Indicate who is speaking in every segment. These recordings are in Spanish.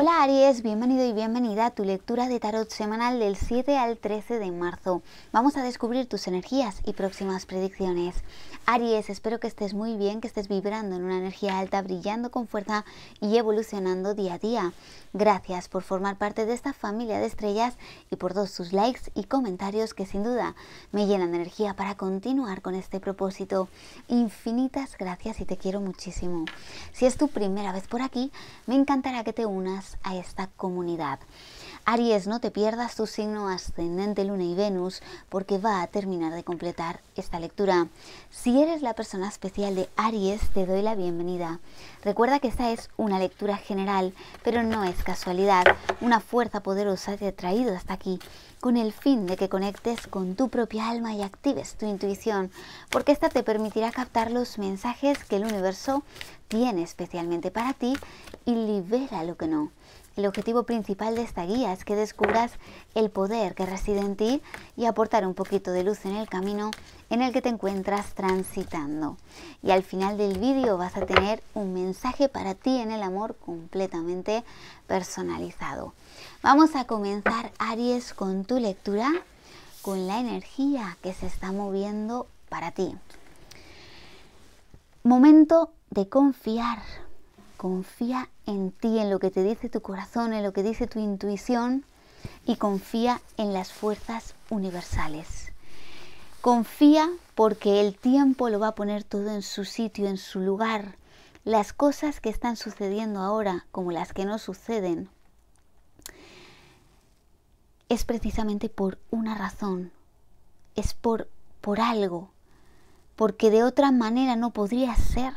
Speaker 1: Hola Aries, bienvenido y bienvenida a tu lectura de tarot semanal del 7 al 13 de marzo. Vamos a descubrir tus energías y próximas predicciones. Aries, espero que estés muy bien, que estés vibrando en una energía alta, brillando con fuerza y evolucionando día a día. Gracias por formar parte de esta familia de estrellas y por todos tus likes y comentarios que sin duda me llenan de energía para continuar con este propósito. Infinitas gracias y te quiero muchísimo. Si es tu primera vez por aquí, me encantará que te unas a esta comunidad. Aries, no te pierdas tu signo ascendente, Luna y Venus, porque va a terminar de completar esta lectura. Si eres la persona especial de Aries, te doy la bienvenida. Recuerda que esta es una lectura general, pero no es casualidad. Una fuerza poderosa te ha traído hasta aquí, con el fin de que conectes con tu propia alma y actives tu intuición, porque esta te permitirá captar los mensajes que el universo tiene especialmente para ti y libera lo que no. El objetivo principal de esta guía es que descubras el poder que reside en ti y aportar un poquito de luz en el camino en el que te encuentras transitando. Y al final del vídeo vas a tener un mensaje para ti en el amor completamente personalizado. Vamos a comenzar, Aries, con tu lectura, con la energía que se está moviendo para ti. Momento de confiar, Confía en ti, en lo que te dice tu corazón, en lo que dice tu intuición y confía en las fuerzas universales. Confía porque el tiempo lo va a poner todo en su sitio, en su lugar. Las cosas que están sucediendo ahora, como las que no suceden, es precisamente por una razón, es por, por algo, porque de otra manera no podría ser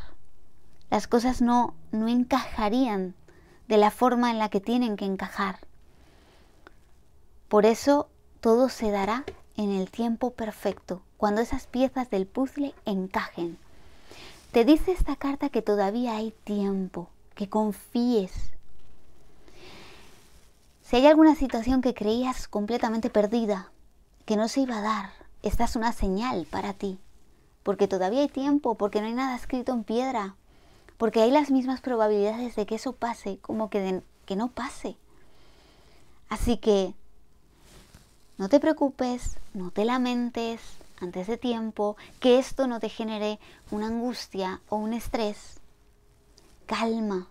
Speaker 1: las cosas no, no encajarían de la forma en la que tienen que encajar. Por eso todo se dará en el tiempo perfecto, cuando esas piezas del puzzle encajen. Te dice esta carta que todavía hay tiempo, que confíes. Si hay alguna situación que creías completamente perdida, que no se iba a dar, esta es una señal para ti, porque todavía hay tiempo, porque no hay nada escrito en piedra, porque hay las mismas probabilidades de que eso pase como que, que no pase. Así que no te preocupes, no te lamentes antes de tiempo, que esto no te genere una angustia o un estrés. Calma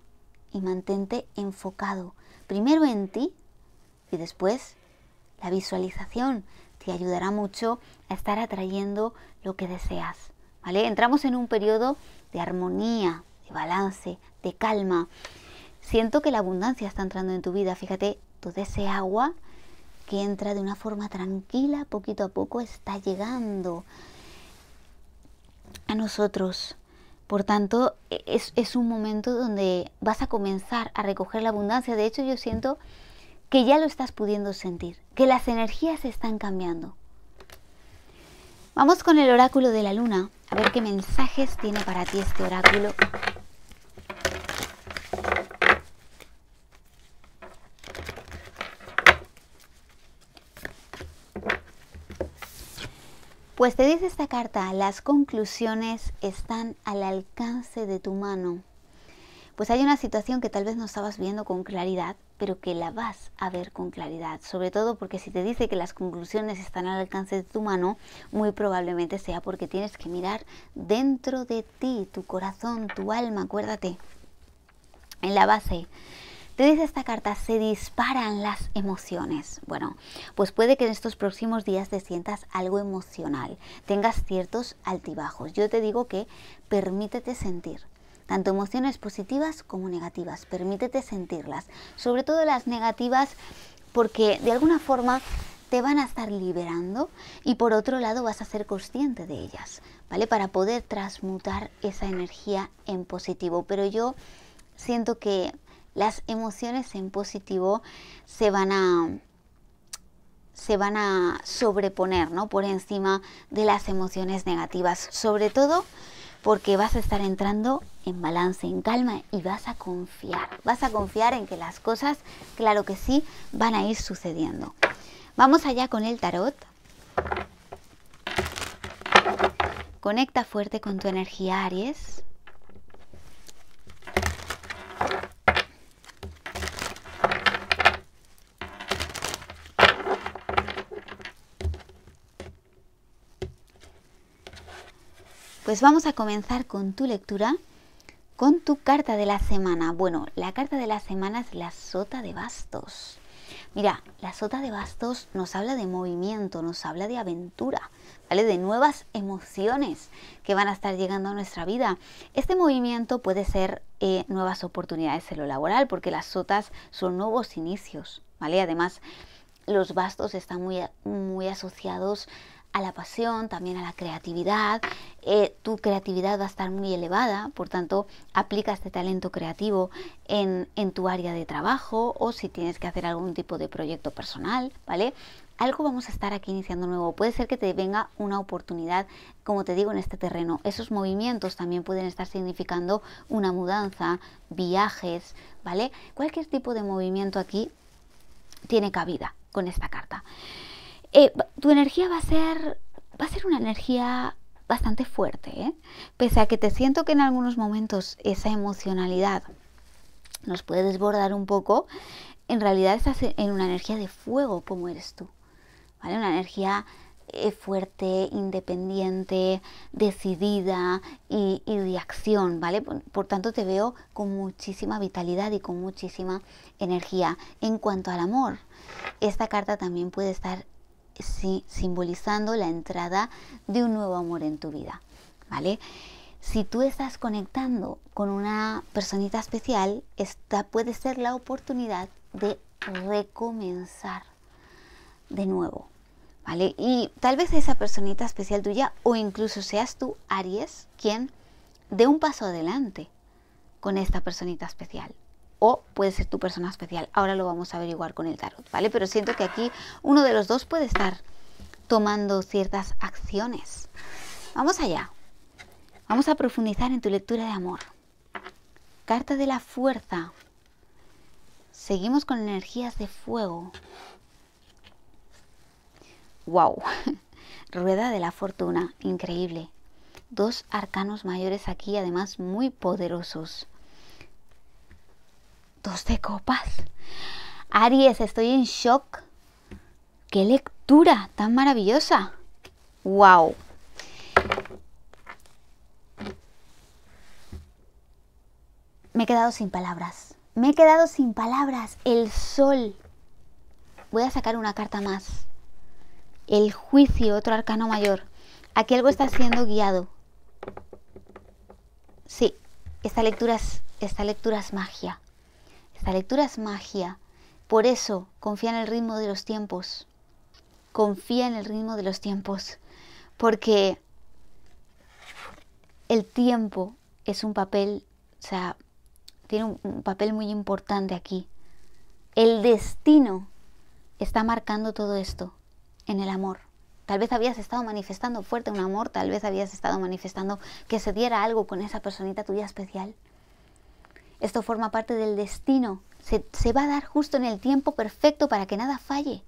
Speaker 1: y mantente enfocado, primero en ti y después la visualización te ayudará mucho a estar atrayendo lo que deseas. ¿vale? Entramos en un periodo de armonía, balance, de calma. Siento que la abundancia está entrando en tu vida, fíjate, todo ese agua que entra de una forma tranquila, poquito a poco está llegando a nosotros. Por tanto, e-, es, es, un momento donde vas a comenzar a recoger la abundancia. De hecho, yo siento que ya lo estás pudiendo sentir, que las energías están cambiando. Vamos con el oráculo de la luna, a ver qué mensajes tiene para ti este oráculo Pues te dice esta carta, las conclusiones están al alcance de tu mano. Pues hay una situación que tal vez no estabas viendo con claridad, pero que la vas a ver con claridad, sobre todo porque si te dice que las conclusiones están al alcance de tu mano, muy probablemente sea porque tienes que mirar dentro de ti, tu corazón, tu alma, acuérdate, en la base te dice esta carta, se disparan las emociones. Bueno, pues puede que en estos próximos días te sientas algo emocional, tengas ciertos altibajos. Yo te digo que permítete sentir, tanto emociones positivas como negativas. Permítete sentirlas, sobre todo las negativas, porque de alguna forma te van a estar liberando y por otro lado vas a ser consciente de ellas, ¿vale? Para poder transmutar esa energía en positivo. Pero yo siento que las emociones en positivo se van a se van a sobreponer, ¿no? Por encima de las emociones negativas, sobre todo porque vas a estar entrando en balance, en calma y vas a confiar. Vas a confiar en que las cosas, claro que sí, van a ir sucediendo. Vamos allá con el tarot. Conecta fuerte con tu energía, Aries. Pues vamos a comenzar con tu lectura, con tu carta de la semana. Bueno, la carta de la semana es la sota de bastos. Mira, la sota de bastos nos habla de movimiento, nos habla de aventura, ¿vale? De nuevas emociones que van a estar llegando a nuestra vida. Este movimiento puede ser eh, nuevas oportunidades en lo laboral, porque las sotas son nuevos inicios, ¿vale? Además, los bastos están muy, muy asociados a la pasión, también a la creatividad. Eh, tu creatividad va a estar muy elevada, por tanto, aplica este talento creativo en, en tu área de trabajo o si tienes que hacer algún tipo de proyecto personal, ¿vale? algo vamos a estar aquí iniciando nuevo. Puede ser que te venga una oportunidad, como te digo, en este terreno. Esos movimientos también pueden estar significando una mudanza, viajes, ¿vale? Cualquier tipo de movimiento aquí tiene cabida con esta carta. Eh, tu energía va a ser, va a ser una energía bastante fuerte, ¿eh? pese a que te siento que en algunos momentos esa emocionalidad nos puede desbordar un poco, en realidad estás en una energía de fuego como eres tú, ¿vale? Una energía eh, fuerte, independiente, decidida y, de acción, ¿vale? por tanto te veo con muchísima vitalidad y con muchísima energía. En cuanto al amor, esta carta también puede estar sí simbolizando la entrada de un nuevo amor en tu vida, ¿vale? Si tú estás conectando con una personita especial, esta puede ser la oportunidad de recomenzar de nuevo, ¿vale? Y tal vez esa personita especial tuya o incluso seas tú, Aries, quien dé un paso adelante con esta personita especial, o puede ser tu persona especial. Ahora lo vamos a averiguar con el tarot, ¿vale? Pero siento que aquí uno de los dos puede estar tomando ciertas acciones. Vamos allá. Vamos a profundizar en tu lectura de amor. Carta de la fuerza. Seguimos con energías de fuego. ¡Wow! Rueda de la fortuna, increíble. Dos arcanos mayores aquí, además muy poderosos. Dos de copas. Aries, estoy en shock. ¡Qué lectura tan maravillosa! ¡Wow! Me he quedado sin palabras. Me he quedado sin palabras. El sol. Voy a sacar una carta más. El juicio, otro arcano mayor. Aquí algo está siendo guiado. Sí, esta lectura es, esta lectura es magia. Esta lectura es magia. Por eso confía en el ritmo de los tiempos. Confía en el ritmo de los tiempos. Porque el tiempo es un papel, o sea, tiene un, un papel muy importante aquí. El destino está marcando todo esto en el amor. Tal vez habías estado manifestando fuerte un amor, tal vez habías estado manifestando que se diera algo con esa personita tuya especial. Esto forma parte del destino. Se, va a dar justo en el tiempo perfecto para que nada falle.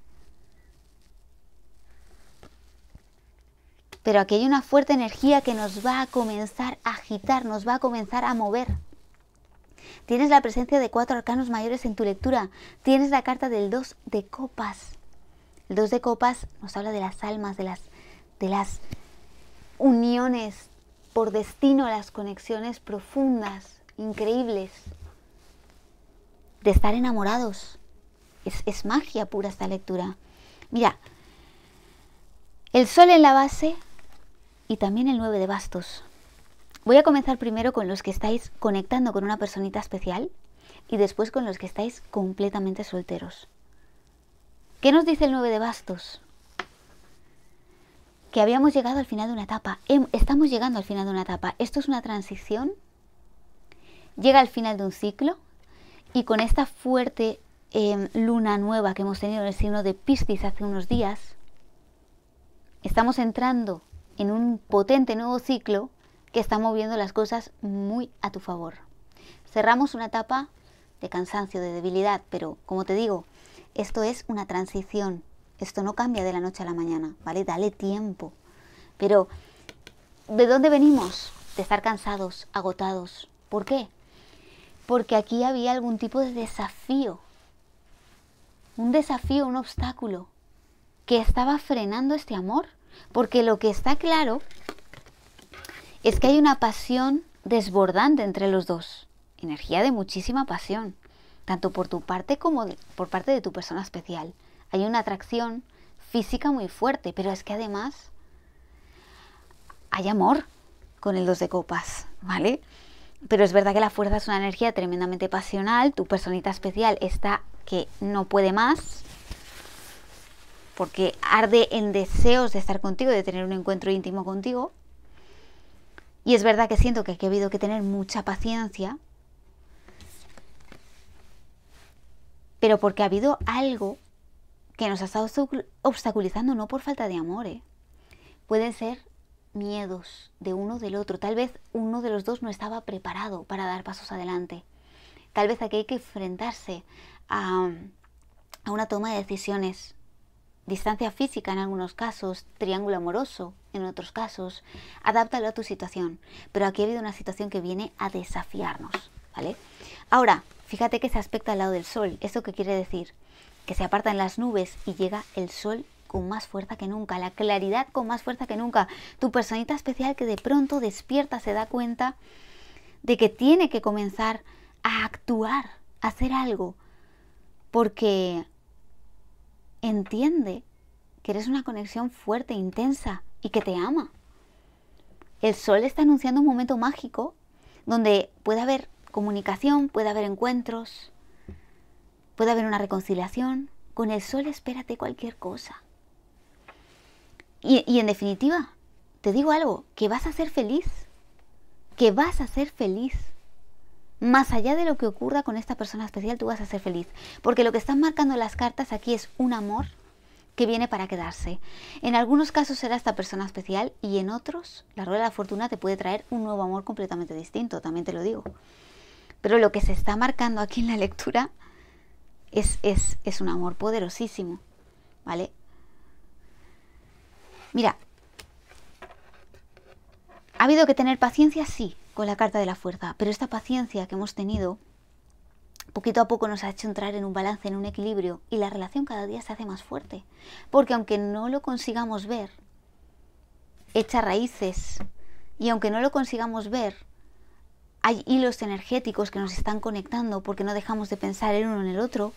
Speaker 1: Pero aquí hay una fuerte energía que nos va a comenzar a agitar, nos va a comenzar a mover. Tienes la presencia de cuatro arcanos mayores en tu lectura. Tienes la carta del 2 de copas. El 2 de copas nos habla de las almas, de las, de las uniones por destino, las conexiones profundas increíbles, de estar enamorados. Es, magia pura esta lectura. Mira, el sol en la base y también el 9 de bastos. Voy a comenzar primero con los que estáis conectando con una personita especial y después con los que estáis completamente solteros. ¿Qué nos dice el 9 de bastos? Que habíamos llegado al final de una etapa. Estamos llegando al final de una etapa. Esto es una transición llega al final de un ciclo y con esta fuerte em, luna nueva que hemos tenido en el signo de Piscis hace unos días, estamos entrando en un potente nuevo ciclo que está moviendo las cosas muy a tu favor. Cerramos una etapa de cansancio, de debilidad, pero como te digo, esto es una transición. Esto no cambia de la noche a la mañana, ¿vale? Dale tiempo. Pero, ¿de dónde venimos? De estar cansados, agotados. ¿Por qué? porque aquí había algún tipo de desafío, un desafío, un obstáculo que estaba frenando este amor, porque lo que está claro es que hay una pasión desbordante entre los dos, energía de muchísima pasión, tanto por tu parte como por parte de tu persona especial. Hay una atracción física muy fuerte, pero es que además hay amor con el dos de copas, ¿vale? pero es verdad que la fuerza es una energía tremendamente pasional, tu personita especial está que no puede más, porque arde en deseos de estar contigo, de tener un encuentro íntimo contigo. Y es verdad que siento que aquí ha habido que tener mucha paciencia, pero porque ha habido algo que nos ha estado obstaculizando, no por falta de amor, ¿eh? pueden ser miedos de uno del otro. Tal vez uno de los dos no estaba preparado para dar pasos adelante. Tal vez aquí hay que enfrentarse a, una toma de decisiones. Distancia física en algunos casos, triángulo amoroso en otros casos. Adáptalo a tu situación. Pero aquí ha habido una situación que viene a desafiarnos. ¿vale? Ahora, fíjate que se aspecta al lado del sol. ¿Esto qué quiere decir? Que se apartan las nubes y llega el sol con más fuerza que nunca, la claridad con más fuerza que nunca, tu personita especial que de pronto despierta, se da cuenta de que tiene que comenzar a actuar, a hacer algo, porque entiende que eres una conexión fuerte, intensa y que te ama. El sol está anunciando un momento mágico donde puede haber comunicación, puede haber encuentros, puede haber una reconciliación. Con el sol espérate cualquier cosa. Y, en definitiva, te digo algo, que vas a ser feliz, que vas a ser feliz. Más allá de lo que ocurra con esta persona especial, tú vas a ser feliz. Porque lo que están marcando las cartas aquí es un amor que viene para quedarse. En algunos casos será esta persona especial y en otros la rueda de la fortuna te puede traer un nuevo amor completamente distinto, también te lo digo. Pero lo que se está marcando aquí en la lectura es, es, es un amor poderosísimo, ¿vale? Mira, ha habido que tener paciencia, sí, con la carta de la fuerza, pero esta paciencia que hemos tenido poquito a poco nos ha hecho entrar en un balance, en un equilibrio, y la relación cada día se hace más fuerte, porque aunque no lo consigamos ver, echa raíces, y aunque no lo consigamos ver, hay hilos energéticos que nos están conectando porque no dejamos de pensar el uno en el otro,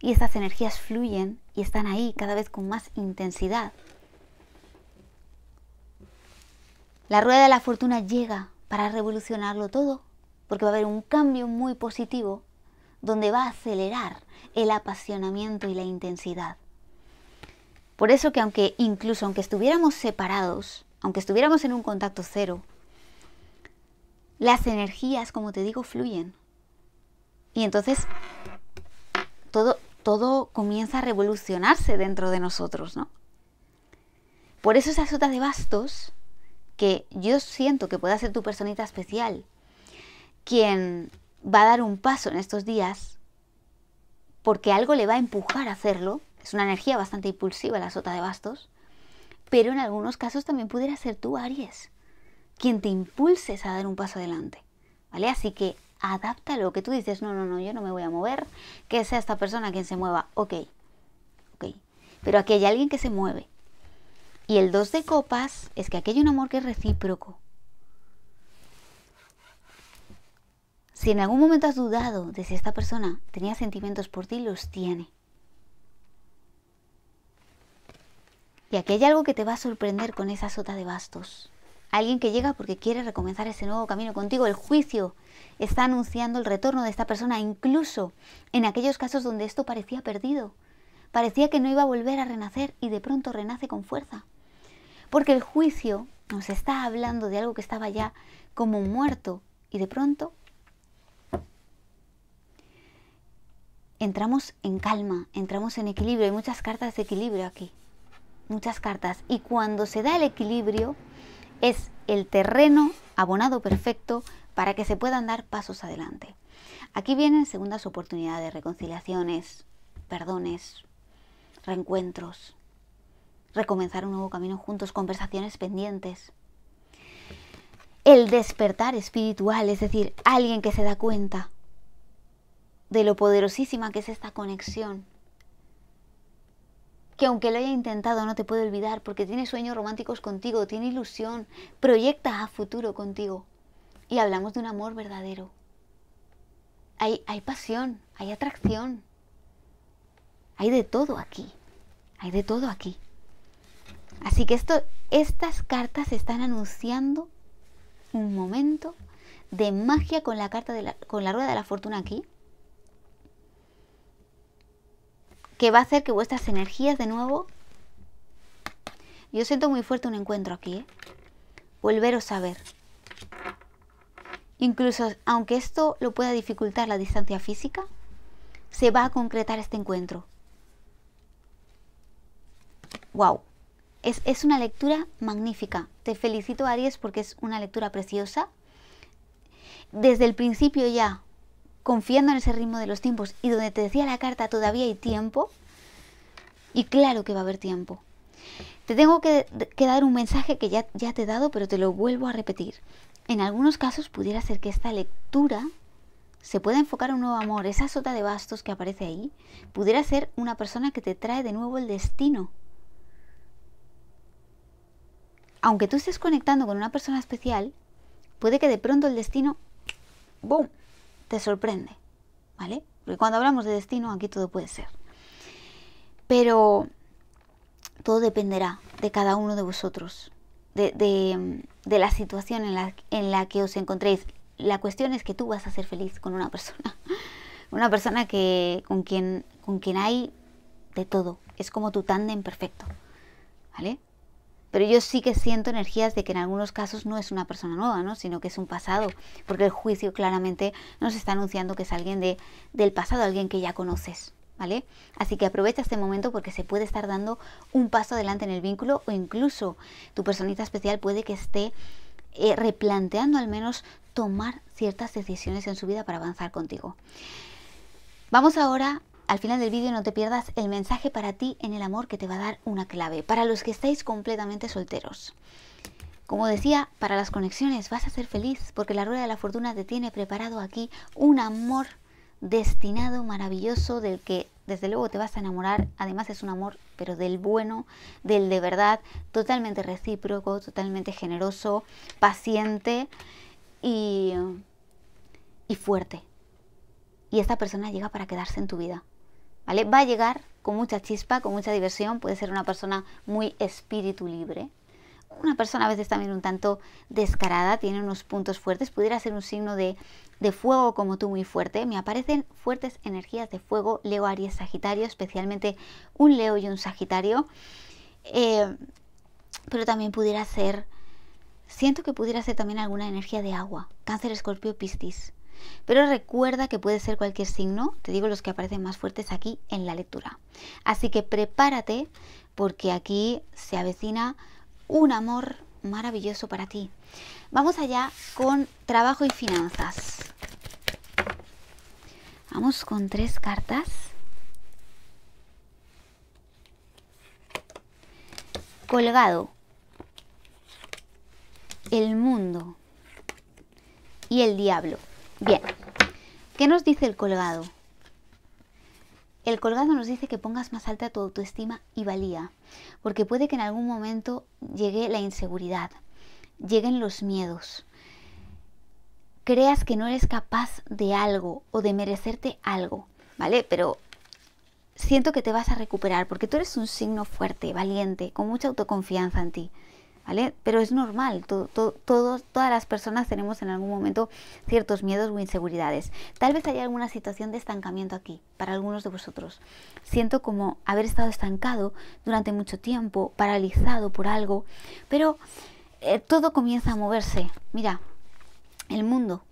Speaker 1: y estas energías fluyen y están ahí cada vez con más intensidad. La rueda de la fortuna llega para revolucionarlo todo, porque va a haber un cambio muy positivo donde va a acelerar el apasionamiento y la intensidad. Por eso que aunque incluso aunque estuviéramos separados, aunque estuviéramos en un contacto cero, las energías, como te digo, fluyen. Y entonces todo, todo comienza a revolucionarse dentro de nosotros, ¿no? Por eso esas sota de bastos que yo siento que pueda ser tu personita especial, quien va a dar un paso en estos días porque algo le va a empujar a hacerlo, es una energía bastante impulsiva la sota de bastos, pero en algunos casos también pudiera ser tú, Aries, quien te impulses a dar un paso adelante, ¿vale? Así que adapta lo que tú dices, no, no, no, yo no me voy a mover, que sea esta persona quien se mueva, ok, ok, pero aquí hay alguien que se mueve, y el dos de copas es que aquí hay un amor que es recíproco. Si en algún momento has dudado de si esta persona tenía sentimientos por ti, los tiene. Y aquí hay algo que te va a sorprender con esa sota de bastos. Alguien que llega porque quiere recomenzar ese nuevo camino contigo. El juicio está anunciando el retorno de esta persona, incluso en aquellos casos donde esto parecía perdido. Parecía que no iba a volver a renacer y de pronto renace con fuerza. Porque el juicio nos está hablando de algo que estaba ya como muerto y de pronto entramos en calma, entramos en equilibrio. Hay muchas cartas de equilibrio aquí, muchas cartas. Y cuando se da el equilibrio es el terreno abonado perfecto para que se puedan dar pasos adelante. Aquí vienen segundas oportunidades, reconciliaciones, perdones, reencuentros, recomenzar un nuevo camino juntos, conversaciones pendientes. El despertar espiritual, es decir, alguien que se da cuenta de lo poderosísima que es esta conexión. Que aunque lo haya intentado no te puede olvidar porque tiene sueños románticos contigo, tiene ilusión, proyecta a futuro contigo. Y hablamos de un amor verdadero. Hay, hay pasión, hay atracción. Hay de todo aquí. Hay de todo aquí. Así que esto, estas cartas están anunciando un momento de magia con la carta de la, con la rueda de la fortuna aquí. Que va a hacer que vuestras energías de nuevo. Yo siento muy fuerte un encuentro aquí, ¿eh? Volveros a ver. Incluso aunque esto lo pueda dificultar la distancia física, se va a concretar este encuentro. ¡Wow! Es, una lectura magnífica. Te felicito, Aries, porque es una lectura preciosa. Desde el principio ya, confiando en ese ritmo de los tiempos y donde te decía la carta, todavía hay tiempo. Y claro que va a haber tiempo. Te tengo que, dar un mensaje que ya, ya te he dado, pero te lo vuelvo a repetir. En algunos casos pudiera ser que esta lectura se pueda enfocar a un nuevo amor. Esa sota de bastos que aparece ahí pudiera ser una persona que te trae de nuevo el destino aunque tú estés conectando con una persona especial, puede que de pronto el destino, ¡boom!, te sorprende, ¿vale? Porque cuando hablamos de destino, aquí todo puede ser. Pero todo dependerá de cada uno de vosotros, de, de, la situación en la, en la que os encontréis. La cuestión es que tú vas a ser feliz con una persona, una persona que, con, quien, con quien hay de todo. Es como tu tándem perfecto, ¿vale? pero yo sí que siento energías de que en algunos casos no es una persona nueva, ¿no? sino que es un pasado, porque el juicio claramente nos está anunciando que es alguien de, del pasado, alguien que ya conoces. ¿Vale? Así que aprovecha este momento porque se puede estar dando un paso adelante en el vínculo o incluso tu personita especial puede que esté eh, replanteando al menos tomar ciertas decisiones en su vida para avanzar contigo. Vamos ahora al final del vídeo no te pierdas el mensaje para ti en el amor que te va a dar una clave, para los que estáis completamente solteros. Como decía, para las conexiones vas a ser feliz porque la rueda de la fortuna te tiene preparado aquí un amor destinado, maravilloso, del que desde luego te vas a enamorar. Además es un amor, pero del bueno, del de verdad, totalmente recíproco, totalmente generoso, paciente y, y fuerte. Y esta persona llega para quedarse en tu vida. ¿vale? Va a llegar con mucha chispa, con mucha diversión, puede ser una persona muy espíritu libre. Una persona a veces también un tanto descarada, tiene unos puntos fuertes, pudiera ser un signo de, fuego como tú muy fuerte. Me aparecen fuertes energías de fuego, Leo, Aries, Sagitario, especialmente un Leo y un Sagitario. Eh, pero también pudiera ser, siento que pudiera ser también alguna energía de agua, cáncer, escorpio, piscis. Pero recuerda que puede ser cualquier signo, te digo los que aparecen más fuertes aquí en la lectura. Así que prepárate porque aquí se avecina un amor maravilloso para ti. Vamos allá con trabajo y finanzas. Vamos con tres cartas. Colgado. El mundo. Y el diablo. Bien, ¿qué nos dice el colgado? El colgado nos dice que pongas más alta tu autoestima y valía, porque puede que en algún momento llegue la inseguridad, lleguen los miedos, creas que no eres capaz de algo o de merecerte algo, ¿vale? Pero siento que te vas a recuperar porque tú eres un signo fuerte, valiente, con mucha autoconfianza en ti. Pero es normal, todas las personas tenemos en algún momento ciertos miedos o inseguridades. Tal vez haya alguna situación de estancamiento aquí, para algunos de vosotros. Siento como haber estado estancado durante mucho tiempo, paralizado por algo, pero eh, todo comienza a moverse. Mira, el mundo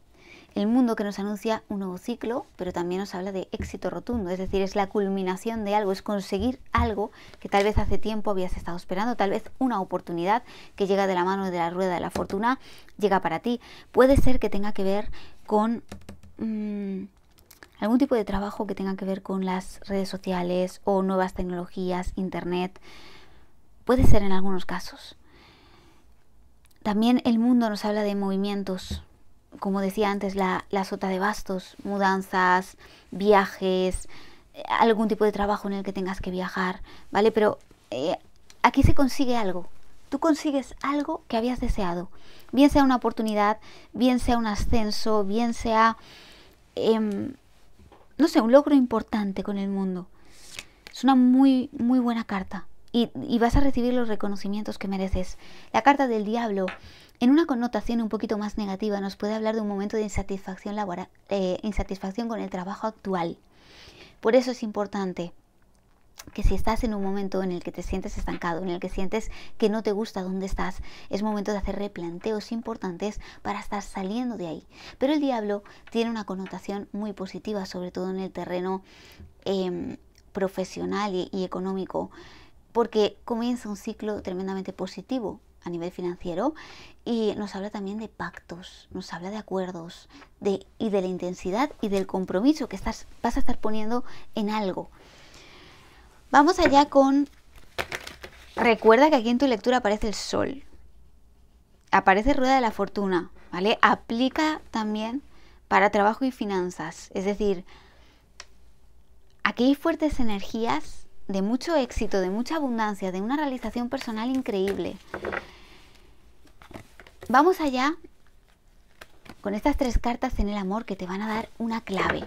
Speaker 1: el mundo que nos anuncia un nuevo ciclo, pero también nos habla de éxito rotundo, es decir, es la culminación de algo, es conseguir algo que tal vez hace tiempo habías estado esperando, tal vez una oportunidad que llega de la mano de la rueda de la fortuna, llega para ti. Puede ser que tenga que ver con... Mm, algún tipo de trabajo que tenga que ver con las redes sociales o nuevas tecnologías, internet, puede ser en algunos casos. También el mundo nos habla de movimientos, como decía antes, la, la, sota de bastos, mudanzas, viajes, eh, algún tipo de trabajo en el que tengas que viajar, ¿vale? Pero eh, aquí se consigue algo. Tú consigues algo que habías deseado. Bien sea una oportunidad, bien sea un ascenso, bien sea, em, no sé, un logro importante con el mundo. Es una muy, muy buena carta y, vas a recibir los reconocimientos que mereces. La carta del diablo en una connotación un poquito más negativa nos puede hablar de un momento de insatisfacción, laboral, eh, insatisfacción con el trabajo actual. Por eso es importante que si estás en un momento en el que te sientes estancado, en el que sientes que no te gusta dónde estás, es momento de hacer replanteos importantes para estar saliendo de ahí. Pero el diablo tiene una connotación muy positiva, sobre todo en el terreno em, profesional y económico porque comienza un ciclo tremendamente positivo a nivel financiero y nos habla también de pactos, nos habla de acuerdos y de la intensidad y del compromiso que estás, vas a estar poniendo en algo. Vamos allá con... Recuerda que aquí en tu lectura aparece el sol, aparece Rueda de la Fortuna, ¿vale? Aplica también para trabajo y finanzas, es decir, aquí hay fuertes energías de mucho éxito, de mucha abundancia, de una realización personal increíble. Vamos allá con estas tres cartas en el amor que te van a dar una clave.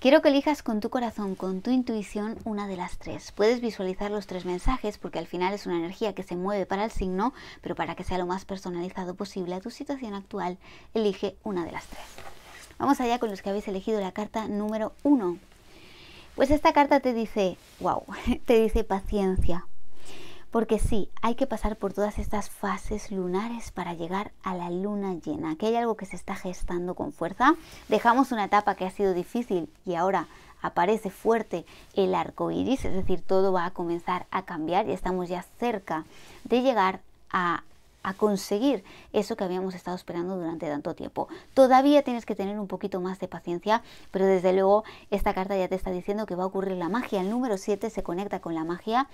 Speaker 1: Quiero que elijas con tu corazón, con tu intuición, una de las tres. Puedes visualizar los tres mensajes porque al final es una energía que se mueve para el signo, pero para que sea lo más personalizado posible a tu situación actual, elige una de las tres. Vamos allá con los que habéis elegido la carta número uno. Pues esta carta te dice, wow, te dice paciencia. Porque sí, hay que pasar por todas estas fases lunares para llegar a la luna llena, que hay algo que se está gestando con fuerza. Dejamos una etapa que ha sido difícil y ahora aparece fuerte el arco iris, es decir, todo va a comenzar a cambiar y estamos ya cerca de llegar a a conseguir eso que habíamos estado esperando durante tanto tiempo. Todavía tienes que tener un poquito más de paciencia, pero desde luego esta carta ya te está diciendo que va a ocurrir la magia. El número 7 se conecta con la magia,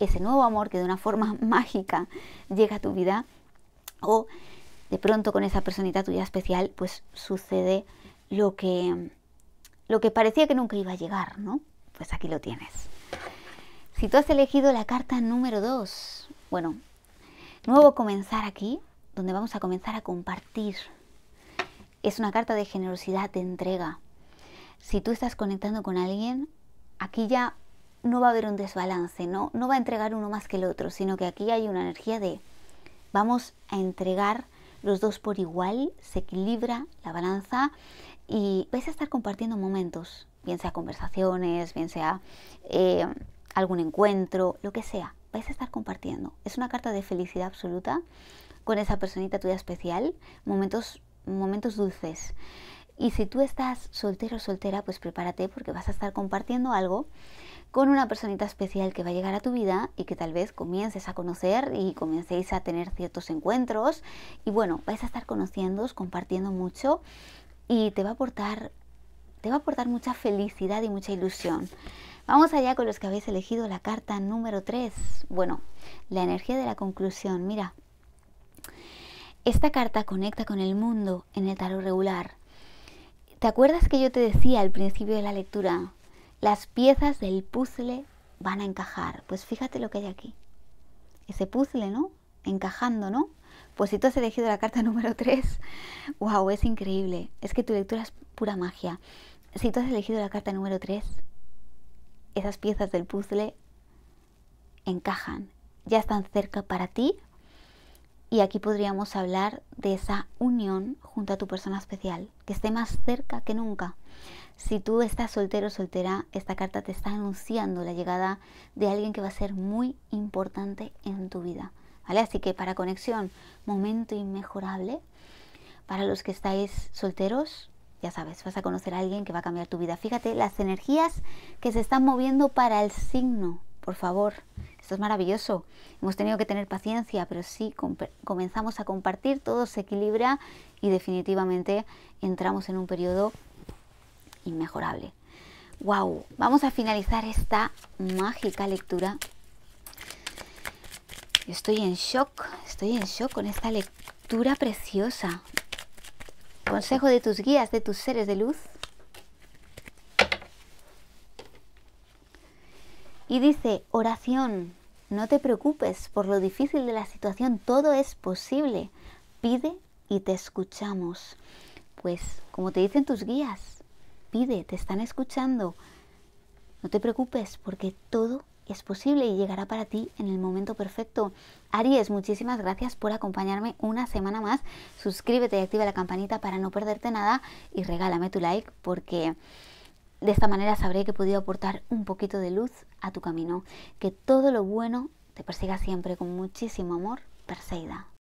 Speaker 1: ese nuevo amor que de una forma mágica llega a tu vida o de pronto con esa personita tuya especial pues sucede lo que lo que parecía que nunca iba a llegar, ¿no? Pues aquí lo tienes. Si tú has elegido la carta número 2, bueno, nuevo comenzar aquí, donde vamos a comenzar a compartir. Es una carta de generosidad, de entrega. Si tú estás conectando con alguien, aquí ya no va a haber un desbalance, ¿no? no va a entregar uno más que el otro, sino que aquí hay una energía de vamos a entregar los dos por igual, se equilibra la balanza y vais a estar compartiendo momentos, bien sea conversaciones, bien sea eh, algún encuentro, lo que sea vais a estar compartiendo. Es una carta de felicidad absoluta con esa personita tuya especial, momentos, momentos dulces. Y si tú estás soltero o soltera, pues prepárate porque vas a estar compartiendo algo con una personita especial que va a llegar a tu vida y que tal vez comiences a conocer y comencéis a tener ciertos encuentros. Y bueno, vais a estar conociéndoos, compartiendo mucho y te va a aportar, te va a aportar mucha felicidad y mucha ilusión. Vamos allá con los que habéis elegido la carta número 3. Bueno, la energía de la conclusión. Mira, esta carta conecta con el mundo en el tarot regular. ¿Te acuerdas que yo te decía al principio de la lectura? Las piezas del puzzle van a encajar. Pues fíjate lo que hay aquí. Ese puzzle, ¿no? Encajando, ¿no? Pues si tú has elegido la carta número 3, wow, es increíble. Es que tu lectura es pura magia. Si tú has elegido la carta número 3, esas piezas del puzzle encajan, ya están cerca para ti y aquí podríamos hablar de esa unión junto a tu persona especial, que esté más cerca que nunca. Si tú estás soltero soltera, esta carta te está anunciando la llegada de alguien que va a ser muy importante en tu vida. ¿Vale? Así que para conexión, momento inmejorable. Para los que estáis solteros, ya sabes, vas a conocer a alguien que va a cambiar tu vida. Fíjate las energías que se están moviendo para el signo, por favor. Esto es maravilloso. Hemos tenido que tener paciencia, pero sí comenzamos a compartir, todo se equilibra y definitivamente entramos en un periodo inmejorable. ¡Wow! Vamos a finalizar esta mágica lectura. estoy en shock, estoy en shock con esta lectura preciosa. Consejo de tus guías, de tus seres de luz. Y dice, oración, no te preocupes por lo difícil de la situación, todo es posible. Pide y te escuchamos. Pues, como te dicen tus guías, pide, te están escuchando. No te preocupes porque todo es posible y llegará para ti en el momento perfecto. Aries, muchísimas gracias por acompañarme una semana más. Suscríbete y activa la campanita para no perderte nada y regálame tu like porque de esta manera sabré que he podido aportar un poquito de luz a tu camino. Que todo lo bueno te persiga siempre con muchísimo amor. Perseida.